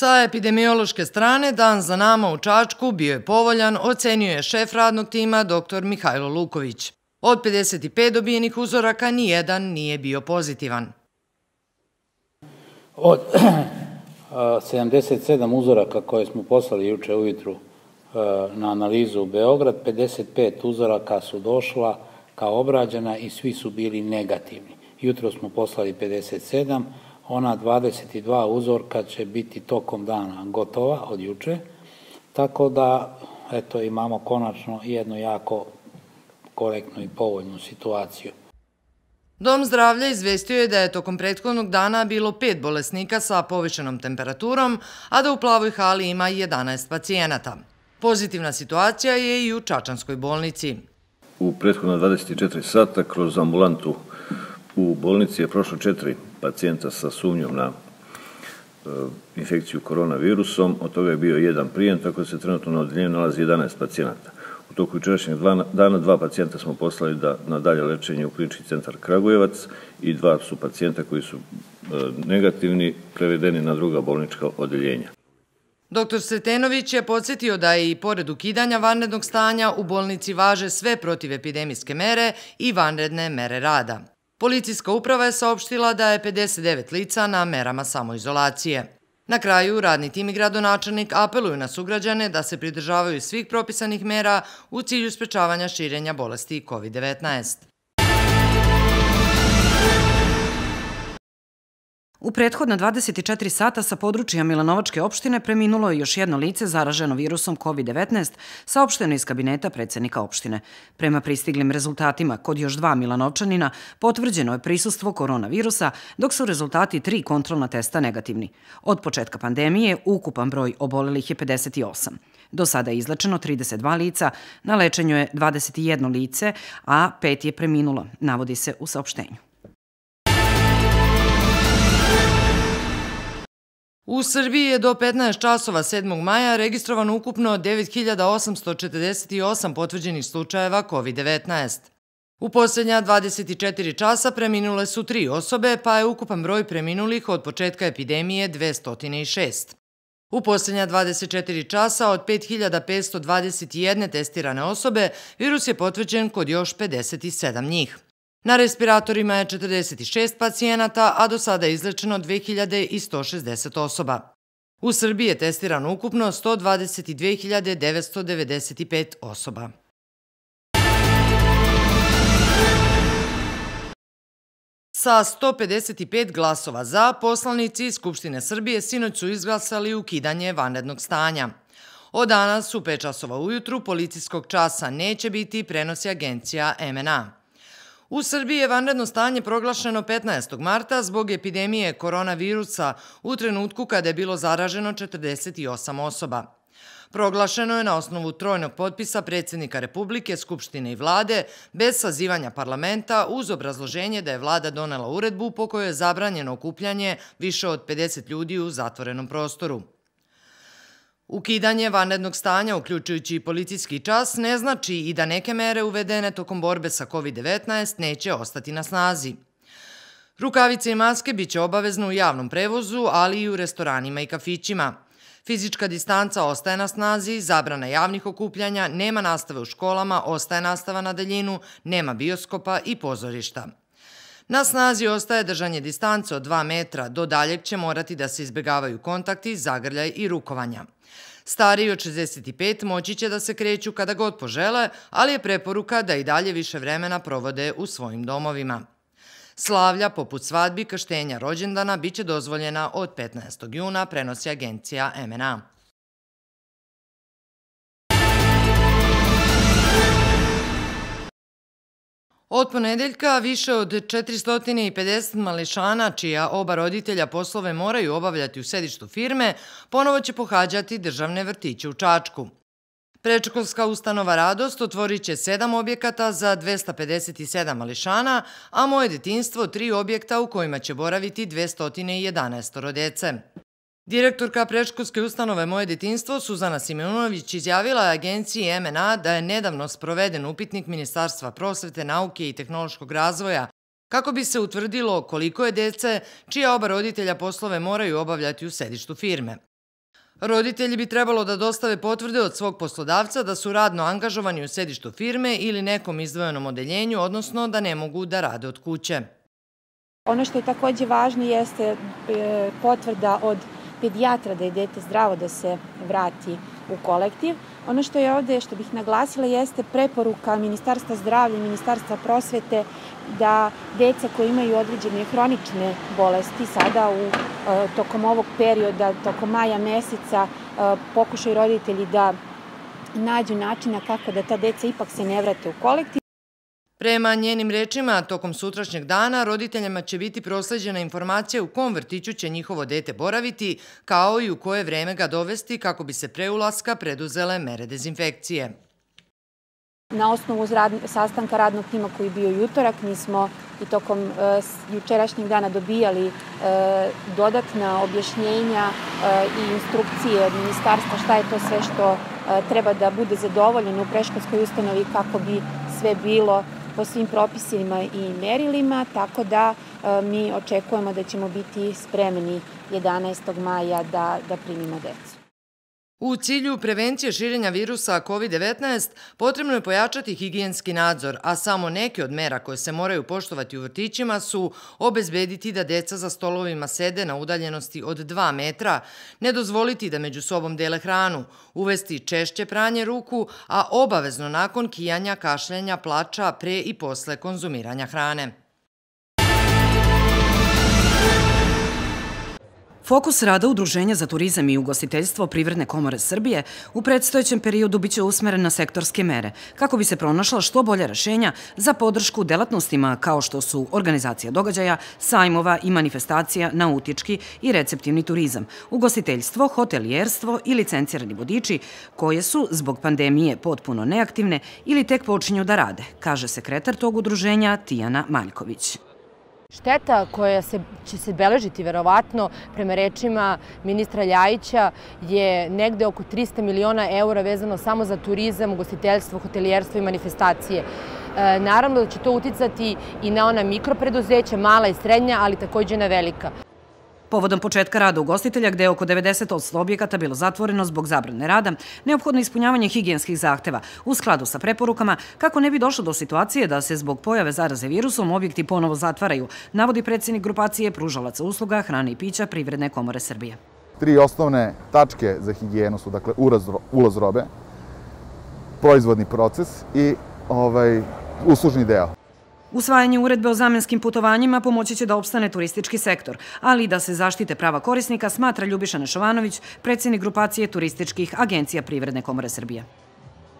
Sa epidemiološke strane, dan za nama u Čačku bio je povoljan, ocenio je šef radnog tima dr. Mihajlo Luković. Od 55 dobijenih uzoraka, nijedan nije bio pozitivan. Od 77 uzoraka koje smo poslali juče ujutru e, na analizu u Beograd, 55 uzoraka su došla kao obrađena i svi su bili negativni. Jutro smo poslali 57 uzoraka ona 22 uzorka će biti tokom dana gotova od juče, tako da eto, imamo konačno jednu jako korektnu i povoljnu situaciju. Dom zdravlja izvestio je da je tokom prethodnog dana bilo pet bolesnika sa povišenom temperaturom, a da u plavoj hali ima 11 pacijenata. Pozitivna situacija je i u Čačanskoj bolnici. U prethodna 24 sata kroz ambulantu u bolnici je prošlo četiri pacijenta sa sumnjom na e, infekciju koronavirusom, od toga je bio jedan prijem, tako da se trenutno na odeljenju nalazi 11 pacijenata. U toku jučerašnjeg dana dva pacijenta smo poslali da, na dalje lečenje u klinički centar Kragujevac i dva su pacijenta koji su e, negativni prevedeni na druga bolnička odeljenja. Doktor Sretenović je podsjetio da je i pored ukidanja vanrednog stanja u bolnici važe sve protiv mere i vanredne mere rada. Policijska uprava je saopštila da je 59 lica na merama samoizolacije. Na kraju, radni tim i gradonačelnik apeluju na sugrađane da se pridržavaju svih propisanih mera u cilju sprečavanja širenja bolesti COVID-19. U prethodna 24 sata sa područja Milanovačke opštine preminulo je još jedno lice zaraženo virusom COVID-19, saopšteno iz kabineta predsednika opštine. Prema pristiglim rezultatima, kod još dva Milanovčanina potvrđeno je prisustvo koronavirusa, dok su rezultati tri kontrolna testa negativni. Od početka pandemije ukupan broj obolelih je 58. Do sada je izlečeno 32 lica, na lečenju je 21 lice, a pet je preminulo, navodi se u saopštenju. U Srbiji je do 15 časova 7. maja registrovano ukupno 9848 potvrđenih slučajeva COVID-19. U posljednja 24 časa preminule su tri osobe, pa je ukupan broj preminulih od početka epidemije 206. U posljednja 24 časa od 5521 testirane osobe virus je potvrđen kod još 57 njih. Na respiratorima je 46 pacijenata, a do sada je izlečeno 2160 osoba. U Srbiji je testirano ukupno 122.995 osoba. Sa 155 glasova za, poslanici Skupštine Srbije sinoć su izglasali ukidanje vanrednog stanja. Od danas u 5 časova ujutru policijskog časa neće biti prenosi agencija MNA. U Srbiji je vanredno stanje proglašeno 15. marta zbog epidemije koronavirusa u trenutku kada je bilo zaraženo 48 osoba. Proglašeno je na osnovu trojnog potpisa predsednika Republike, Skupštine i vlade, bez sazivanja parlamenta, uz obrazloženje da je vlada donela uredbu po kojoj je zabranjeno okupljanje više od 50 ljudi u zatvorenom prostoru. Ukidanje vanrednog stanja, uključujući i policijski čas, ne znači i da neke mere uvedene tokom borbe sa COVID-19 neće ostati na snazi. Rukavice i maske biće obavezne u javnom prevozu, ali i u restoranima i kafićima. Fizička distanca ostaje na snazi, zabrana javnih okupljanja, nema nastave u školama, ostaje nastava na daljinu, nema bioskopa i pozorišta. Na snazi ostaje držanje distance od 2 metra, do daljeg će morati da se izbegavaju kontakti, zagrljaj i rukovanja. Stariji od 65 moći će da se kreću kada god požele, ali je preporuka da i dalje više vremena provode u svojim domovima. Slavlja poput svadbi, kaštenja rođendana biće dozvoljena od 15. juna, prenosi agencija MNA. Od ponedeljka više od 450 mališana, čija oba roditelja poslove moraju obavljati u sedištu firme, ponovo će pohađati državne vrtiće u Čačku. Prečkolska ustanova Radost otvorit će sedam objekata za 257 mališana, a moje detinstvo tri objekta u kojima će boraviti 211 dece. Direktorka prečkolske ustanove Moje detinstvo Suzana Simeunović izjavila je agenciji MNA da je nedavno sproveden upitnik Ministarstva prosvete, nauke i tehnološkog razvoja kako bi se utvrdilo koliko je dece čija oba roditelja poslove moraju obavljati u sedištu firme. Roditelji bi trebalo da dostave potvrde od svog poslodavca da su radno angažovani u sedištu firme ili nekom izdvojenom odeljenju, odnosno da ne mogu da rade od kuće. Ono što je takođe važno jeste e, potvrda od poslodavca pedijatra da je dete zdravo da se vrati u kolektiv. Ono što je ovde, što bih naglasila, jeste preporuka Ministarstva zdravlja i Ministarstva prosvete da deca koji imaju određene hronične bolesti sada u, e, tokom ovog perioda, tokom maja meseca, e, pokušaju roditelji da nađu načina kako da ta deca ipak se ne vrate u kolektiv. Prema njenim rečima, tokom sutrašnjeg dana roditeljima će biti prosleđena informacija u kom vrtiću će njihovo dete boraviti, kao i u koje vreme ga dovesti kako bi se pre ulaska preduzele mere dezinfekcije. Na osnovu sastanka radnog tima koji je bio jutorak, mi smo i tokom e, jučerašnjeg dana dobijali e, dodatna objašnjenja e, i instrukcije ministarstva šta je to sve što treba da bude zadovoljeno u preškolskoj ustanovi kako bi sve bilo po svim propisima i merilima, tako da e, mi očekujemo da ćemo biti spremni 11. maja da, da primimo decu. U cilju prevencije širenja virusa COVID-19 potrebno je pojačati higijenski nadzor, a samo neke od mera koje se moraju poštovati u vrtićima su obezbediti da deca za stolovima sede na udaljenosti od 2 metra, ne dozvoliti da među sobom dele hranu, uvesti češće pranje ruku, a obavezno nakon kijanja, kašljanja, plača pre i posle konzumiranja hrane. Fokus rada Udruženja za turizam i ugostiteljstvo Privredne komore Srbije u predstojećem periodu biće usmeren na sektorske mere, kako bi se pronašla što bolje rešenja za podršku delatnostima kao što su organizacija događaja, sajmova i manifestacija, nautički i receptivni turizam, ugostiteljstvo, hotelijerstvo i licencirani vodiči, koje su zbog pandemije potpuno neaktivne ili tek počinju da rade, kaže sekretar tog udruženja Tijana Maljković. Šteta koja se, će se beležiti verovatno prema rečima ministra Ljajića je negde oko 300 miliona eura vezano samo za turizam, ugostiteljstvo, hotelijerstvo i manifestacije. E, naravno da će to uticati i na ona mikropreduzeća, mala i srednja, ali takođe i na velika. Povodom početka rada ugostitelja, gde je oko 90% objekata bilo zatvoreno zbog zabrane rada, neophodno ispunjavanje higijenskih zahteva u skladu sa preporukama kako ne bi došlo do situacije da se zbog pojave zaraze virusom objekti ponovo zatvaraju, navodi predsednik grupacije pružalaca usluga, hrane i pića Privredne komore Srbije. Tri osnovne tačke za higijenu su dakle, ulaz robe, proizvodni proces i ovaj, uslužni deo. Usvajanje uredbe o zamenskim putovanjima pomoći će da opstane turistički sektor, ali i da se zaštite prava korisnika, smatra Ljubiša Nešovanović, predsjednik grupacije turističkih agencija Privredne komore Srbije.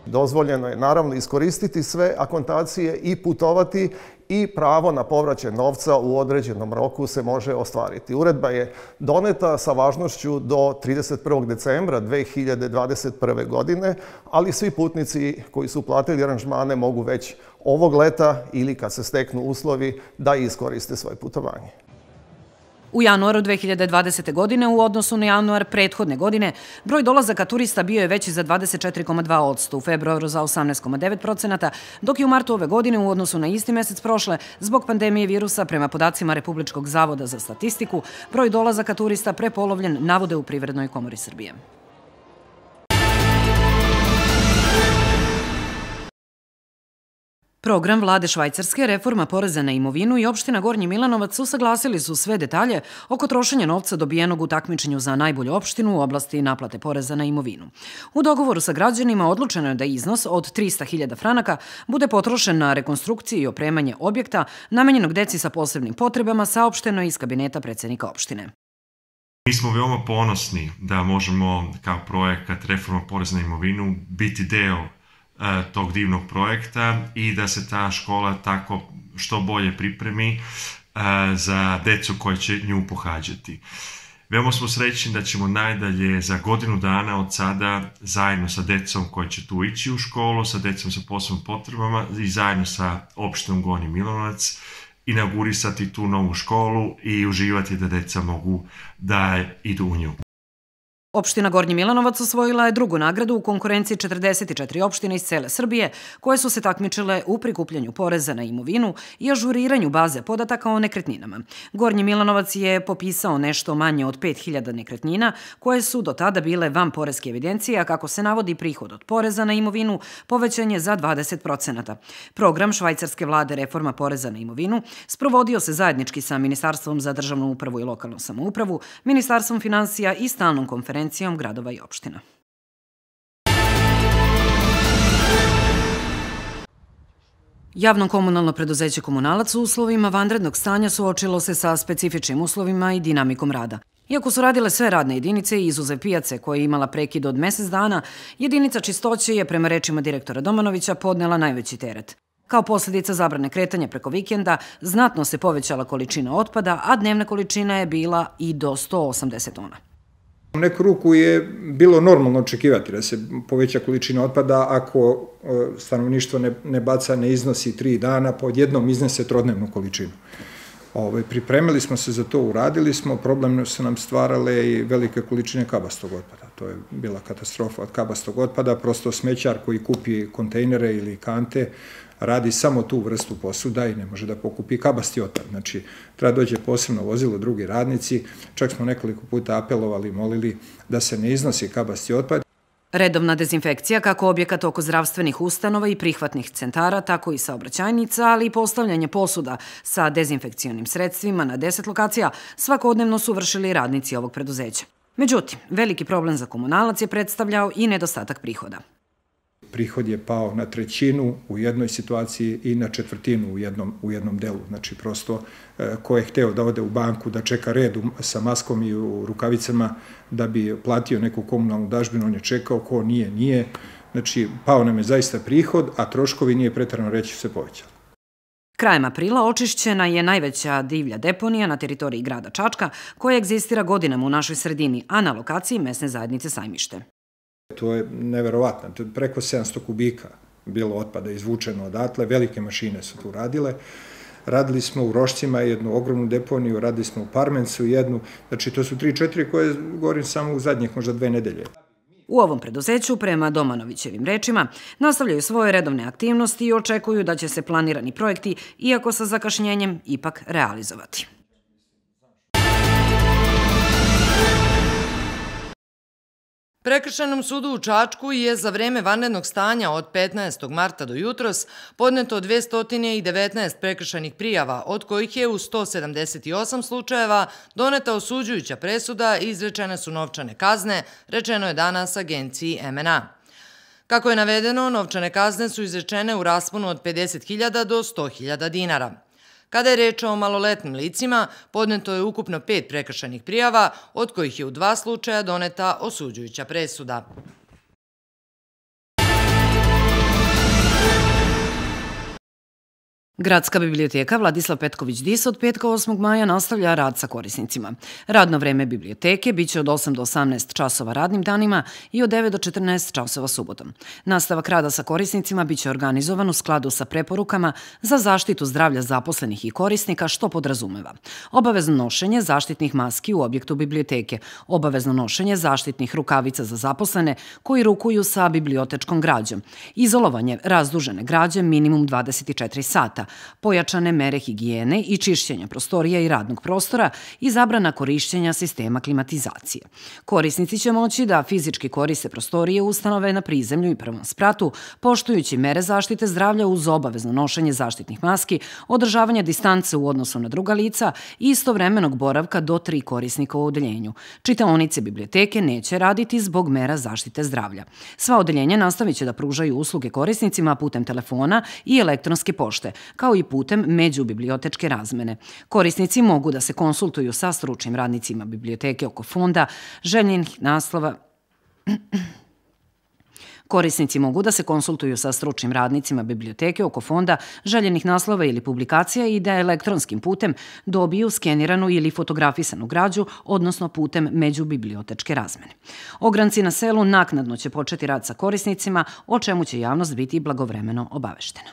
Dozvoljeno je naravno iskoristiti sve akontacije i putovati i pravo na povraćaj novca u određenom roku se može ostvariti. Uredba je doneta sa važnošću do 31. decembra 2021. godine, ali svi putnici koji su platili aranžmane mogu već ovog leta ili kad se steknu uslovi da iskoriste svoje putovanje. U januaru 2020. godine u odnosu na januar prethodne godine broj dolazaka turista bio je veći za 24,2%, u februaru za 18,9%, dok je u martu ove godine u odnosu na isti mesec prošle, zbog pandemije virusa, prema podacima Republičkog zavoda za statistiku, broj dolazaka turista prepolovljen navode u Privrednoj komori Srbije. Program vlade Švajcarske, reforma poreza na imovinu i opština Gornji Milanovac usaglasili su sve detalje oko trošenja novca dobijenog u takmičenju za najbolju opštinu u oblasti naplate poreza na imovinu. U dogovoru sa građanima odlučeno je da iznos od 300.000 franaka bude potrošen na rekonstrukciju i opremanje objekta namenjenog deci sa posebnim potrebama saopšteno iz kabineta predsednika opštine. Mi smo veoma ponosni da možemo kao projekat reforma poreza na imovinu biti deo E, tog divnog projekta i da se ta škola tako što bolje pripremi e, za decu koje će nju pohađati. Veoma smo srećni da ćemo najdalje za godinu dana od sada zajedno sa decom koja će tu ići u školu, sa decom sa posebnim potrebama i zajedno sa opštinom Goni Milovac inaugurisati tu novu školu i uživati da deca mogu da idu u nju. Opština Gornji Milanovac osvojila je drugu nagradu u konkurenciji 44 opštine iz cele Srbije koje su se takmičile u prikupljanju poreza na imovinu i ažuriranju baze podataka o nekretninama. Gornji Milanovac je popisao nešto manje od 5000 nekretnina koje su do tada bile van porezke evidencije, a kako se navodi prihod od poreza na imovinu povećan je za 20%. Program švajcarske vlade reforma poreza na imovinu sprovodio se zajednički sa Ministarstvom za državnu upravu i lokalnu samoupravu, Ministarstvom financija i stalnom konferencijom konferencijom gradova i opština. Javno komunalno preduzeće Komunalac u uslovima vanrednog stanja suočilo se sa specifičnim uslovima i dinamikom rada. Iako su radile sve radne jedinice i izuze pijace koja je imala prekid od mesec dana, jedinica čistoće je, prema rečima direktora Domanovića, podnela najveći teret. Kao posljedica zabrane kretanja preko vikenda, znatno se povećala količina otpada, a dnevna količina je bila i do 180 tona. U neku ruku je bilo normalno očekivati da se poveća količina otpada ako e, stanovništvo ne, ne baca, ne iznosi tri dana, po pa jednom iznese trodnevnu količinu. Ove, ovaj, pripremili smo se za to, uradili smo, problemno su nam stvarale i velike količine kabastog otpada to je bila katastrofa od kabastog otpada, prosto smećar koji kupi kontejnere ili kante radi samo tu vrstu posuda i ne može da pokupi kabasti otpad. Znači, treba dođe posebno vozilo, drugi radnici, čak smo nekoliko puta apelovali, molili da se ne iznosi kabasti otpad. Redovna dezinfekcija kako objekata oko zdravstvenih ustanova i prihvatnih centara, tako i saobraćajnica, ali i postavljanje posuda sa dezinfekcionim sredstvima na 10 lokacija svakodnevno su vršili radnici ovog preduzeća. Međutim, veliki problem za komunalac je predstavljao i nedostatak prihoda. Prihod je pao na trećinu u jednoj situaciji i na četvrtinu u jednom, u jednom delu. Znači, prosto, e, ko je hteo da ode u banku, da čeka red sa maskom i rukavicama, da bi platio neku komunalnu dažbinu, on je čekao, ko nije, nije. Znači, pao nam je zaista prihod, a troškovi nije pretarano reći se povećali. Krajem aprila očišćena je najveća divlja deponija na teritoriji grada Čačka koja egzistira godinama u našoj sredini, a na lokaciji mesne zajednice sajmište. To je neverovatno, to preko 700 kubika bilo otpada izvučeno odatle, velike mašine su tu radile. Radili smo u Rošcima jednu ogromnu deponiju, radili smo u Parmencu jednu, znači to su 3-4 koje govorim samo u zadnjih možda dve nedelje. U ovom preduzeću, prema Domanovićevim rečima, nastavljaju svoje redovne aktivnosti i očekuju da će se planirani projekti, iako sa zakašnjenjem, ipak realizovati. Prekršenom sudu u Čačku je za vreme vanrednog stanja od 15. marta do jutros podneto 219 prekršenih prijava, od kojih je u 178 slučajeva doneta osuđujuća presuda i izrečene su novčane kazne, rečeno je danas agenciji MNA. Kako je navedeno, novčane kazne su izrečene u rasponu od 50.000 do 100.000 dinara. Kada je reč o maloletnim licima, podneto je ukupno pet prekršajnih prijava, od kojih je u dva slučaja doneta osuđujuća presuda. Gradska biblioteka Vladislav Petković-Dis od petka 8. maja nastavlja rad sa korisnicima. Radno vreme biblioteke biće od 8 do 18 časova radnim danima i od 9 do 14 časova subotom. Nastavak rada sa korisnicima biće organizovan u skladu sa preporukama za zaštitu zdravlja zaposlenih i korisnika, što podrazumeva obavezno nošenje zaštitnih maski u objektu biblioteke, obavezno nošenje zaštitnih rukavica za zaposlene koji rukuju sa bibliotečkom građom, izolovanje razdužene građe minimum 24 sata, pojačane mere higijene i čišćenja prostorija i radnog prostora i zabrana korišćenja sistema klimatizacije. Korisnici će moći da fizički koriste prostorije ustanove na prizemlju i prvom spratu, poštujući mere zaštite zdravlja uz obavezno nošenje zaštitnih maski, održavanje distance u odnosu na druga lica i istovremenog boravka do tri korisnika u odeljenju. Čitaonice biblioteke neće raditi zbog mera zaštite zdravlja. Sva odeljenja nastavit će da pružaju usluge korisnicima putem telefona i elektronske pošte, kao i putem međubibliotečke razmene. Korisnici mogu da se konsultuju sa stručnim radnicima biblioteke oko fonda, željenih naslova Korisnici mogu da se konsultuju sa stručnim radnicima biblioteke oko fonda, željenih naslova ili publikacija i da elektronskim putem dobiju skeniranu ili fotografisanu građu, odnosno putem međubibliotečke razmene. Ogranci na selu naknadno će početi rad sa korisnicima, o čemu će javnost biti blagovremeno obaveštena.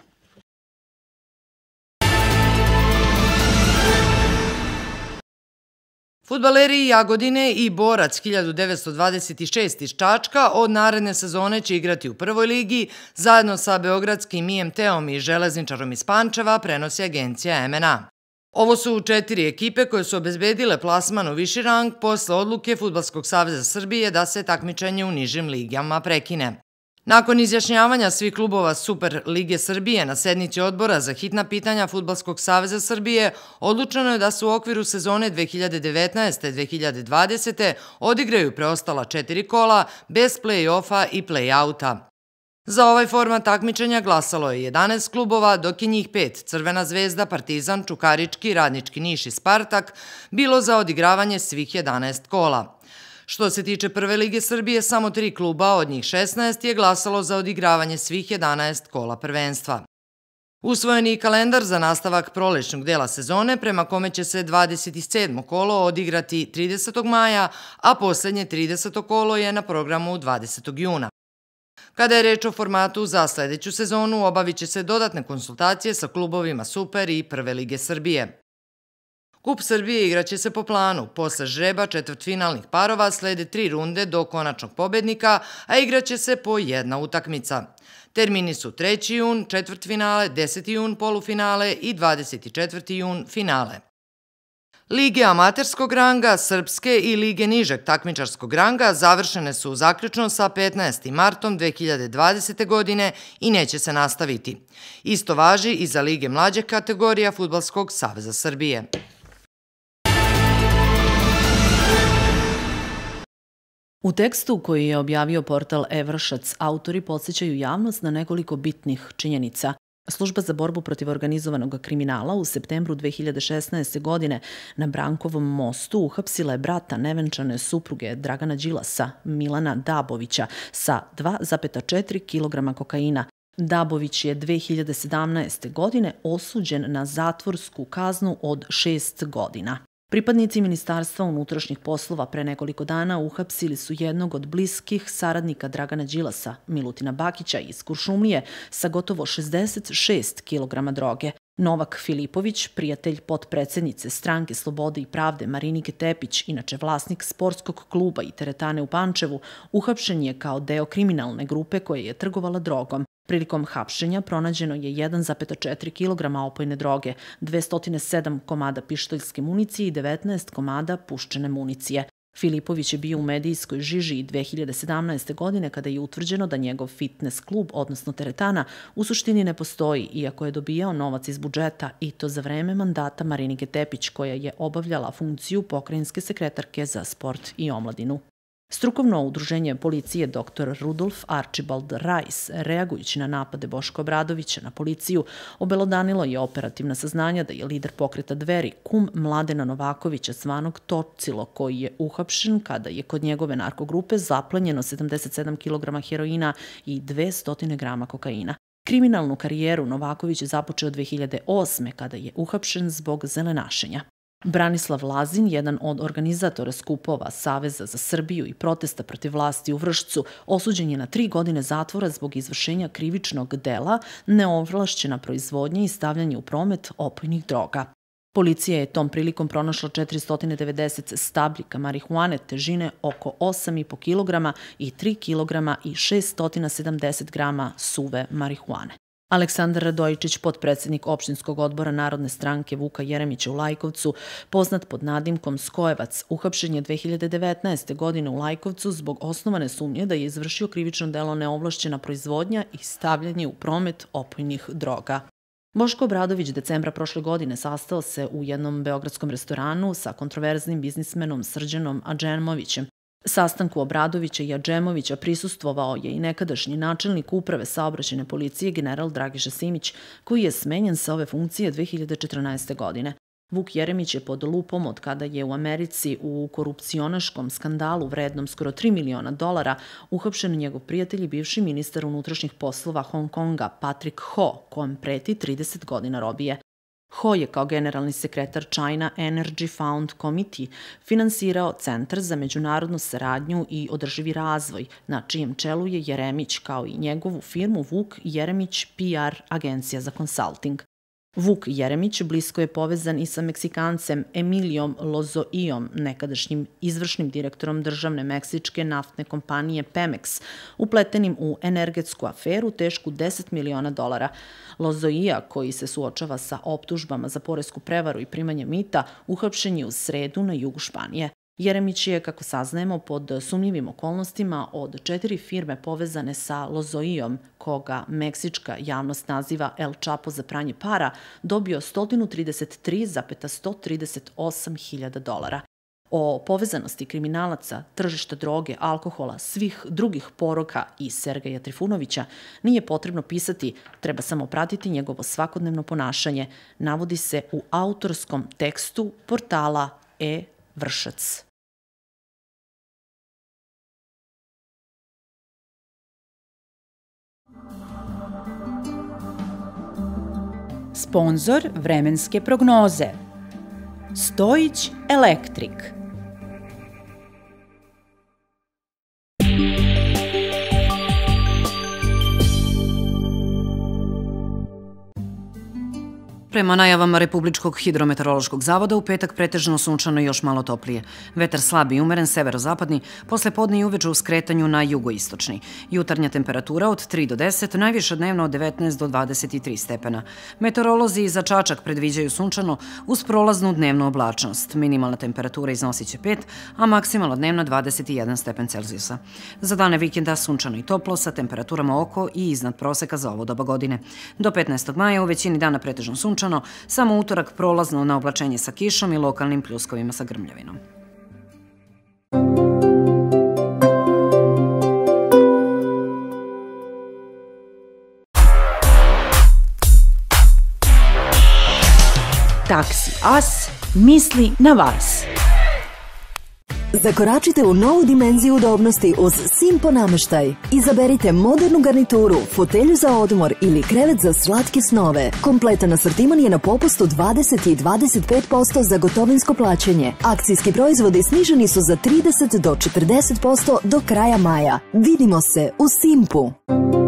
Futbaleri Jagodine i Borac 1926 iz Čačka od naredne sezone će igrati u prvoj ligi zajedno sa Beogradskim IMT-om i Železničarom iz Pančeva prenosi agencija MNA. Ovo su četiri ekipe koje su obezbedile plasman u viši rang posle odluke Futbalskog savjeza Srbije da se takmičenje u nižim ligama prekine. Nakon izjašnjavanja svih klubova Super Lige Srbije na sednici odbora za hitna pitanja Futbalskog saveza Srbije, odlučeno je da se u okviru sezone 2019-2020 odigraju preostala četiri kola bez play-offa i play-outa. Za ovaj format takmičenja glasalo je 11 klubova, dok je njih pet, Crvena zvezda, Partizan, Čukarički, Radnički Niš i Spartak, bilo za odigravanje svih 11 kola. Što se tiče Prve lige Srbije, samo tri kluba, od njih 16, je glasalo za odigravanje svih 11 kola prvenstva. Usvojen je kalendar za nastavak prolećnog dela sezone, prema kome će se 27. kolo odigrati 30. maja, a poslednje 30. kolo je na programu 20. juna. Kada je reč o formatu za sledeću sezonu, obavit će se dodatne konsultacije sa klubovima Super i Prve lige Srbije. Kup Srbije igraće se po planu. Posle žreba četvrtfinalnih parova slede tri runde do konačnog pobednika, a igraće se po jedna utakmica. Termini su 3. jun, četvrtfinale, 10. jun, polufinale i 24. jun, finale. Lige amaterskog ranga, srpske i lige nižeg takmičarskog ranga završene su zaključno sa 15. martom 2020. godine i neće se nastaviti. Isto važi i za lige mlađe kategorija Futbalskog saveza Srbije. U tekstu koji je objavio portal Evršac, autori podsjećaju javnost na nekoliko bitnih činjenica. Služba za borbu protiv organizovanog kriminala u septembru 2016. godine na Brankovom mostu uhapsila je brata nevenčane supruge Dragana Đilasa, Milana Dabovića, sa 2,4 kg kokaina. Dabović je 2017. godine osuđen na zatvorsku kaznu od 6 godina. Pripadnici Ministarstva unutrašnjih poslova pre nekoliko dana uhapsili su jednog od bliskih saradnika Dragana Đilasa, Milutina Bakića iz Kuršumlije, sa gotovo 66 kg droge. Novak Filipović, prijatelj potpredsednice stranke Slobode i pravde Marinike Tepić, inače vlasnik sportskog kluba i teretane u Pančevu, uhapšen je kao deo kriminalne grupe koja je trgovala drogom. Prilikom hapšenja pronađeno je 1,4 kg opojne droge, 207 komada pištoljske municije i 19 komada puščene municije. Filipović je bio u medijskoj žiži i 2017. godine kada je utvrđeno da njegov fitness klub, odnosno teretana, u suštini ne postoji, iako je dobijao novac iz budžeta i to za vreme mandata Marinike Tepić, koja je obavljala funkciju pokrajinske sekretarke za sport i omladinu. Strukovno udruženje policije dr. Rudolf Archibald Rice, reagujući na napade Boško Obradovića na policiju, obelodanilo je operativna saznanja da je lider pokreta dveri, kum Mladena Novakovića, zvanog Tocilo, koji je uhapšen kada je kod njegove narkogrupe zaplenjeno 77 kg heroina i 200 g kokaina. Kriminalnu karijeru Novaković je započeo 2008. kada je uhapšen zbog zelenašenja. Branislav Lazin, jedan od organizatora skupova Saveza za Srbiju i protesta protiv vlasti u Vršcu, osuđen je na tri godine zatvora zbog izvršenja krivičnog dela, neovlašćena proizvodnja i stavljanje u promet opojnih droga. Policija je tom prilikom pronašla 490 stabljika marihuane težine oko 8,5 kg i 3 kg i 670 g suve marihuane. Aleksandar Radojičić, potpredsednik opštinskog odbora Narodne stranke Vuka Jeremića u Lajkovcu, poznat pod nadimkom Skojevac, uhapšen je 2019. godine u Lajkovcu zbog osnovane sumnje da je izvršio krivično delo neovlašćena proizvodnja i stavljanje u promet opojnih droga. Boško Bradović decembra prošle godine sastao se u jednom beogradskom restoranu sa kontroverznim biznismenom Srđanom Ađenmovićem, Sastanku Obradovića i Adžemovića prisustvovao je i nekadašnji načelnik uprave saobraćene policije general Dragiša Simić, koji je smenjen sa ove funkcije 2014. godine. Vuk Jeremić je pod lupom od kada je u Americi u korupcionaškom skandalu vrednom skoro 3 miliona dolara uhapšen njegov prijatelj i bivši ministar unutrašnjih poslova Hong Konga Patrick Ho, kom preti 30 godina robije. Ho je kao generalni sekretar China Energy Fund Committee finansirao Centar za međunarodnu saradnju i održivi razvoj, na čijem čelu je Jeremić kao i njegovu firmu Vuk Jeremić PR agencija za konsulting. Vuk Jeremić blisko je povezan i sa Meksikancem Emilijom Lozoijom, nekadašnjim izvršnim direktorom državne meksičke naftne kompanije Pemex, upletenim u energetsku aferu tešku 10 miliona dolara. Lozoija, koji se suočava sa optužbama za poresku prevaru i primanje mita, uhapšen je u sredu na jugu Španije. Jeremić je, kako saznajemo, pod sumnjivim okolnostima od četiri firme povezane sa Lozoijom, koga meksička javnost naziva El Chapo za pranje para, dobio 133,138 hiljada dolara. O povezanosti kriminalaca, tržišta droge, alkohola, svih drugih poroka i Sergeja Trifunovića nije potrebno pisati, treba samo pratiti njegovo svakodnevno ponašanje, navodi se u autorskom tekstu portala E vršac. Sponzor vremenske prognoze Stojić Elektrik – Prema najavama Republičkog hidrometeorološkog zavoda, u petak pretežno sunčano i još malo toplije. Vetar slab i umeren severozapadni, posle podne i uveče u skretanju na jugoistočni. Jutarnja temperatura od 3 do 10, najviša dnevno od 19 do 23 stepena. Meteorolozi za Čačak predviđaju sunčano uz prolaznu dnevnu oblačnost. Minimalna temperatura iznosit će 5, a maksimalna dnevna 21 stepen Celzijusa. Za dane vikenda sunčano i toplo sa temperaturama oko i iznad proseka za ovo doba godine. Do 15. maja u većini dana pretežno sunčano sunčano, samo utorak prolazno na oblačenje sa kišom i lokalnim pljuskovima sa grmljavinom. Taksi As misli na vas. Zakoračite u novu dimenziju udobnosti uz Simpo nameštaj. Izaberite modernu garnituru, fotelju za odmor ili krevet za slatke snove. Kompletan asortiman je na popustu 20 i 25% za gotovinsko plaćanje. Akcijski proizvodi sniženi su za 30 do 40% do kraja maja. Vidimo se u Simpu.